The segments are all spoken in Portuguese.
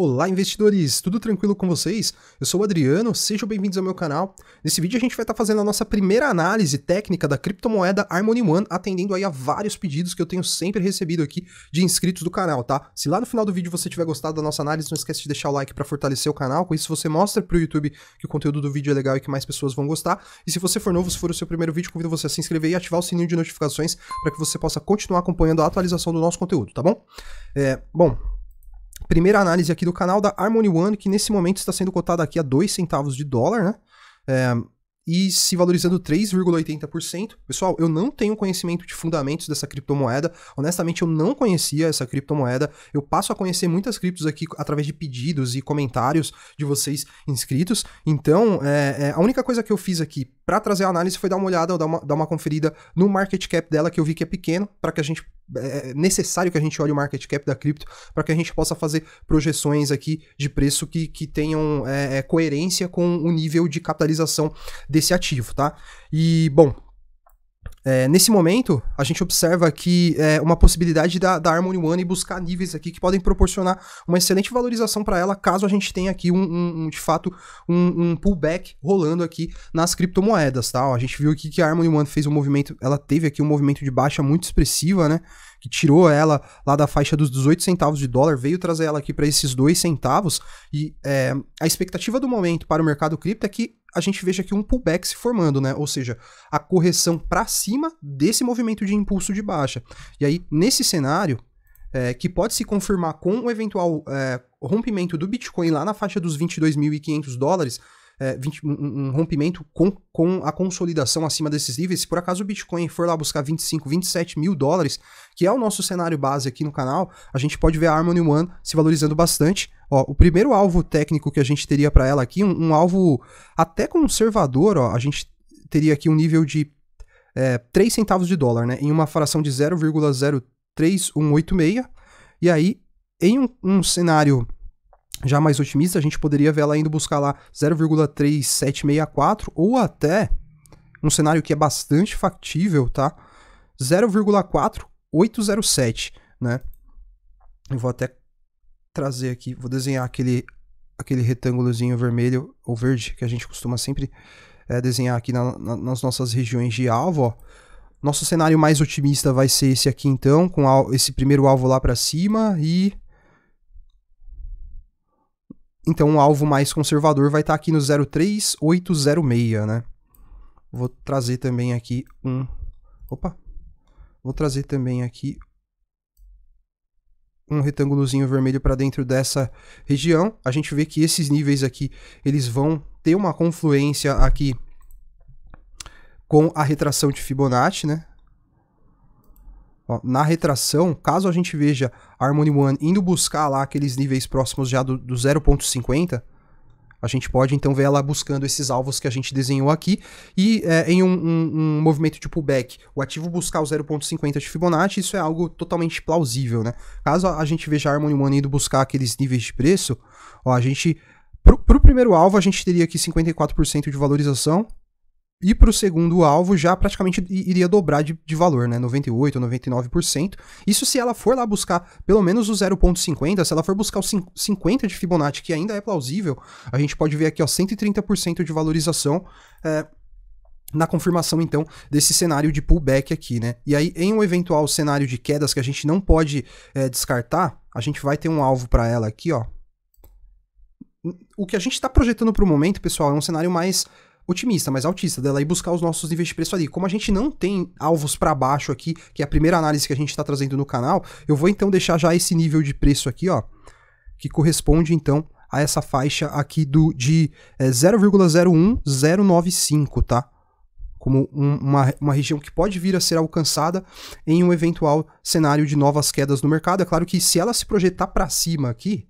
Olá investidores, tudo tranquilo com vocês? Eu sou o Adriano, sejam bem-vindos ao meu canal. Nesse vídeo a gente vai estar tá fazendo a nossa primeira análise técnica da criptomoeda Harmony One, atendendo aí a vários pedidos que eu tenho sempre recebido aqui de inscritos do canal, tá? Se lá no final do vídeo você tiver gostado da nossa análise, não esquece de deixar o like para fortalecer o canal, com isso você mostra pro YouTube que o conteúdo do vídeo é legal e que mais pessoas vão gostar. E se você for novo, se for o seu primeiro vídeo, convido você a se inscrever e ativar o sininho de notificações para que você possa continuar acompanhando a atualização do nosso conteúdo, tá bom? É, bom, Primeira análise aqui do canal da Harmony One, que nesse momento está sendo cotada aqui a 2 centavos de dólar, né? É, e se valorizando 3,80%. Pessoal, eu não tenho conhecimento de fundamentos dessa criptomoeda. Honestamente, eu não conhecia essa criptomoeda. Eu passo a conhecer muitas criptos aqui através de pedidos e comentários de vocês inscritos. Então, é, é, a única coisa que eu fiz aqui para trazer a análise foi dar uma olhada, dar uma, dar uma conferida no market cap dela, que eu vi que é pequeno, para que a gente é necessário que a gente olhe o market cap da cripto para que a gente possa fazer projeções aqui de preço que, que tenham é, é coerência com o nível de capitalização desse ativo, tá? E, bom, é, nesse momento, a gente observa que é uma possibilidade da, da Harmony One buscar níveis aqui que podem proporcionar uma excelente valorização para ela, caso a gente tenha aqui um, um, um de fato um, um, pullback rolando aqui nas criptomoedas, tá? Ó, a gente viu aqui que a Harmony One fez um movimento, ela teve aqui um movimento de baixa muito expressiva, né? Que tirou ela lá da faixa dos 18 centavos de dólar, veio trazer ela aqui para esses 2 centavos. E é, a expectativa do momento para o mercado cripto é que a gente veja aqui um pullback se formando, né? Ou seja, a correção para cima desse movimento de impulso de baixa. E aí, nesse cenário, é, que pode se confirmar com o eventual é, rompimento do Bitcoin lá na faixa dos 22.500 dólares, é, 20, um, um, rompimento com, com a consolidação acima desses níveis. Se por acaso o Bitcoin for lá buscar 25, 27 mil dólares, que é o nosso cenário base aqui no canal, a gente pode ver a Harmony One se valorizando bastante. Ó, o primeiro alvo técnico que a gente teria para ela aqui, um, um, alvo até conservador, ó, a gente teria aqui um nível de é, 3 centavos de dólar, né? Em uma fração de 0,03186. E aí, em um, um cenário já mais otimista, a gente poderia ver ela indo buscar lá 0,3764 ou até um cenário que é bastante factível, tá? 0,4807, né? Eu vou até trazer aqui, vou desenhar aquele aquele retângulozinho vermelho ou verde que a gente costuma sempre é, desenhar aqui na, na, nas nossas regiões de alvo, ó. Nosso cenário mais otimista vai ser esse aqui então, com esse primeiro alvo lá para cima e então um alvo mais conservador vai estar tá aqui no 03806, né? Vou trazer também aqui um... Opa! Vou trazer também aqui um retângulozinho vermelho para dentro dessa região. A gente vê que esses níveis aqui, eles vão ter uma confluência aqui com a retração de Fibonacci, né? Ó, na retração, caso a gente veja a Harmony One indo buscar lá aqueles níveis próximos já do, do 0.50, a gente pode então ver ela buscando esses alvos que a gente desenhou aqui. E é, em um, um, um, movimento de pullback, o ativo buscar o 0.50 de Fibonacci, isso é algo totalmente plausível, né? Caso a gente veja a Harmony One indo buscar aqueles níveis de preço, ó, a gente. Pro, pro primeiro alvo, a gente teria aqui 54% de valorização. E para o segundo alvo já praticamente iria dobrar de, de valor, né? 98% ou 99%. Isso se ela for lá buscar pelo menos o 0,50, se ela for buscar o 50 de Fibonacci, que ainda é plausível, a gente pode ver aqui, ó, 130% de valorização. É, na confirmação, então, desse cenário de pullback aqui, né? E aí, em um eventual cenário de quedas que a gente não pode é, descartar, a gente vai ter um alvo para ela aqui, ó. O que a gente está projetando para o momento, pessoal, é um cenário mais otimista, mas altista dela e buscar os nossos níveis de preço ali. Como a gente não tem alvos para baixo aqui, que é a primeira análise que a gente está trazendo no canal, eu vou então deixar já esse nível de preço aqui, ó, que corresponde então a essa faixa aqui do de é, 0,01095, tá? Como um, uma, uma região que pode vir a ser alcançada em um eventual cenário de novas quedas no mercado. É claro que se ela se projetar para cima aqui,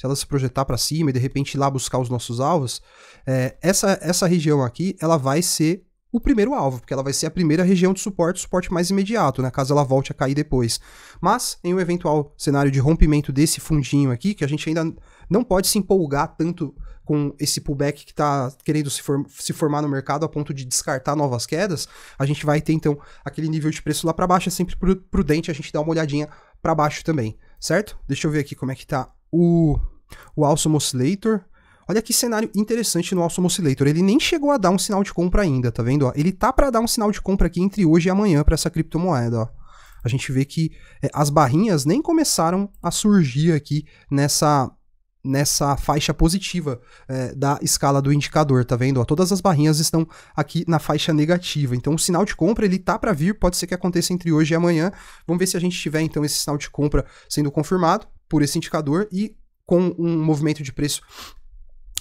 se ela se projetar para cima e de repente ir lá buscar os nossos alvos, é, essa, essa região aqui ela vai ser o primeiro alvo, porque ela vai ser a primeira região de suporte, suporte mais imediato, né, caso ela volte a cair depois. Mas em um eventual cenário de rompimento desse fundinho aqui, que a gente ainda não pode se empolgar tanto com esse pullback que está querendo se, se, formar no mercado a ponto de descartar novas quedas, a gente vai ter então aquele nível de preço lá para baixo. É sempre prudente a gente dar uma olhadinha para baixo também, certo? Deixa eu ver aqui como é que tá o o Awesome Oscillator. Olha que cenário interessante no Awesome Oscillator. Ele nem chegou a dar um sinal de compra ainda, tá vendo? Ele tá para dar um sinal de compra aqui entre hoje e amanhã para essa criptomoeda. A gente vê que é, as barrinhas nem começaram a surgir aqui nessa nessa faixa positiva é, da escala do indicador, tá vendo? Ó, todas as barrinhas estão aqui na faixa negativa. Então o sinal de compra ele tá para vir, pode ser que aconteça entre hoje e amanhã. Vamos ver se a gente tiver então esse sinal de compra sendo confirmado por esse indicador e com um movimento de preço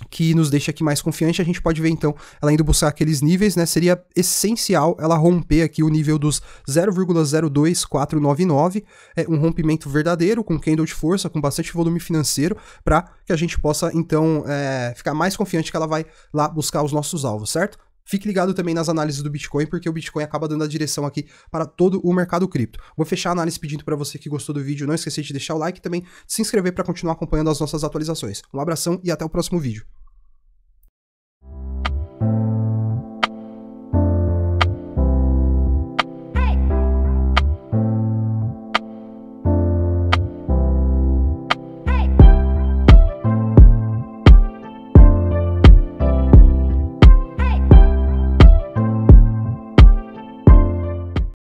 que nos deixa aqui mais confiante. A gente pode ver então ela indo buscar aqueles níveis, né? Seria essencial ela romper aqui o nível dos 0,02499, é um rompimento verdadeiro com candle de força, com bastante volume financeiro, para que a gente possa então é, ficar mais confiante que ela vai lá buscar os nossos alvos, certo? Fique ligado também nas análises do Bitcoin, porque o Bitcoin acaba dando a direção aqui para todo o mercado cripto. Vou fechar a análise pedindo para você que gostou do vídeo, não esquecer de deixar o like e também se inscrever para continuar acompanhando as nossas atualizações. Um abração e até o próximo vídeo.